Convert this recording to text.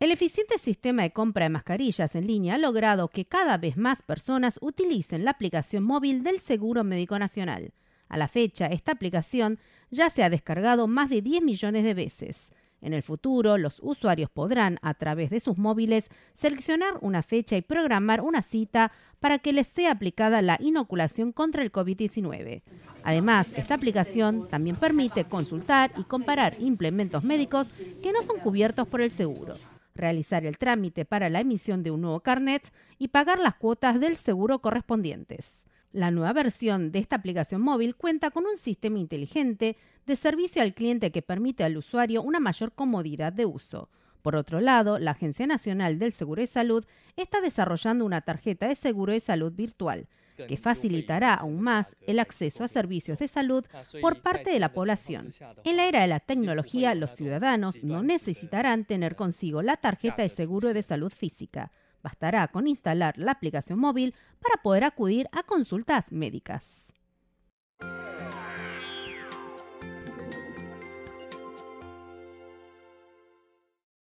El eficiente sistema de compra de mascarillas en línea ha logrado que cada vez más personas utilicen la aplicación móvil del Seguro Médico Nacional. A la fecha, esta aplicación ya se ha descargado más de 10 millones de veces. En el futuro, los usuarios podrán, a través de sus móviles, seleccionar una fecha y programar una cita para que les sea aplicada la inoculación contra el COVID-19. Además, esta aplicación también permite consultar y comparar implementos médicos que no son cubiertos por el seguro realizar el trámite para la emisión de un nuevo carnet y pagar las cuotas del seguro correspondientes. La nueva versión de esta aplicación móvil cuenta con un sistema inteligente de servicio al cliente que permite al usuario una mayor comodidad de uso. Por otro lado, la Agencia Nacional del Seguro de Salud está desarrollando una tarjeta de seguro de salud virtual que facilitará aún más el acceso a servicios de salud ah, por parte de la población. En la era de la tecnología, los ciudadanos no necesitarán tener consigo la tarjeta de seguro de salud física. Bastará con instalar la aplicación móvil para poder acudir a consultas médicas.